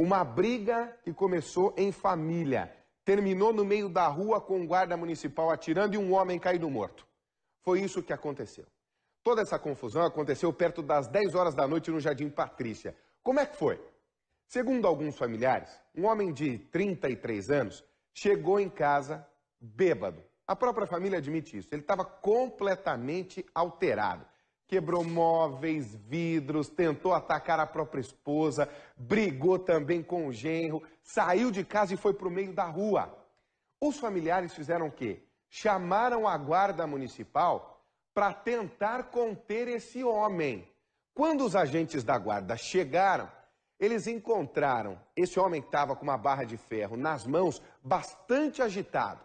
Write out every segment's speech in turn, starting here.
Uma briga que começou em família terminou no meio da rua com o um guarda municipal atirando e um homem caído morto. Foi isso que aconteceu. Toda essa confusão aconteceu perto das 10 horas da noite no Jardim Patrícia. Como é que foi? Segundo alguns familiares, um homem de 33 anos chegou em casa bêbado. A própria família admite isso. Ele estava completamente alterado quebrou móveis, vidros, tentou atacar a própria esposa, brigou também com o genro, saiu de casa e foi para o meio da rua. Os familiares fizeram o quê? Chamaram a guarda municipal para tentar conter esse homem. Quando os agentes da guarda chegaram, eles encontraram esse homem que estava com uma barra de ferro nas mãos, bastante agitado.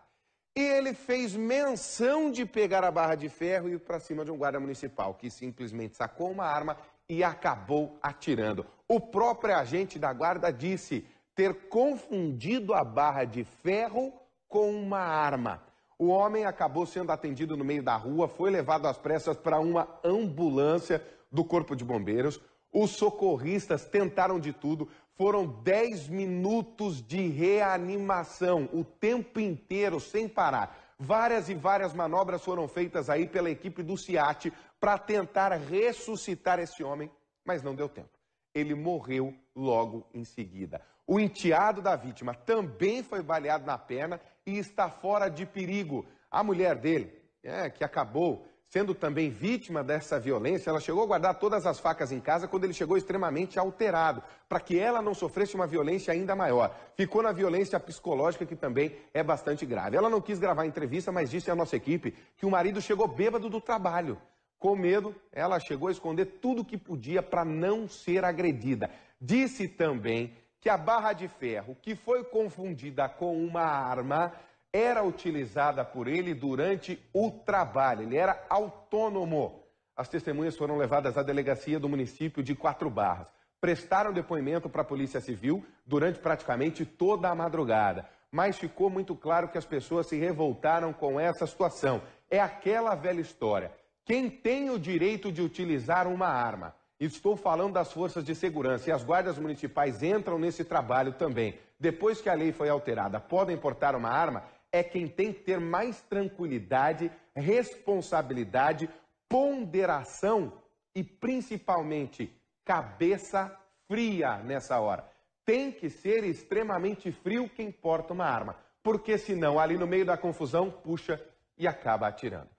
E ele fez menção de pegar a barra de ferro e ir para cima de um guarda municipal, que simplesmente sacou uma arma e acabou atirando. O próprio agente da guarda disse ter confundido a barra de ferro com uma arma. O homem acabou sendo atendido no meio da rua, foi levado às pressas para uma ambulância do Corpo de Bombeiros. Os socorristas tentaram de tudo, foram 10 minutos de reanimação, o tempo inteiro, sem parar. Várias e várias manobras foram feitas aí pela equipe do CIAT para tentar ressuscitar esse homem, mas não deu tempo. Ele morreu logo em seguida. O enteado da vítima também foi baleado na perna e está fora de perigo. A mulher dele, é, que acabou sendo também vítima dessa violência, ela chegou a guardar todas as facas em casa quando ele chegou extremamente alterado, para que ela não sofresse uma violência ainda maior. Ficou na violência psicológica, que também é bastante grave. Ela não quis gravar a entrevista, mas disse à nossa equipe que o marido chegou bêbado do trabalho. Com medo, ela chegou a esconder tudo que podia para não ser agredida. Disse também que a barra de ferro, que foi confundida com uma arma, era utilizada por ele durante o trabalho. Ele era autônomo. As testemunhas foram levadas à delegacia do município de Quatro Barras. Prestaram depoimento para a Polícia Civil durante praticamente toda a madrugada. Mas ficou muito claro que as pessoas se revoltaram com essa situação. É aquela velha história. Quem tem o direito de utilizar uma arma? Estou falando das forças de segurança e as guardas municipais entram nesse trabalho também. Depois que a lei foi alterada, podem portar uma arma? é quem tem que ter mais tranquilidade, responsabilidade, ponderação e principalmente cabeça fria nessa hora. Tem que ser extremamente frio quem porta uma arma, porque senão ali no meio da confusão puxa e acaba atirando.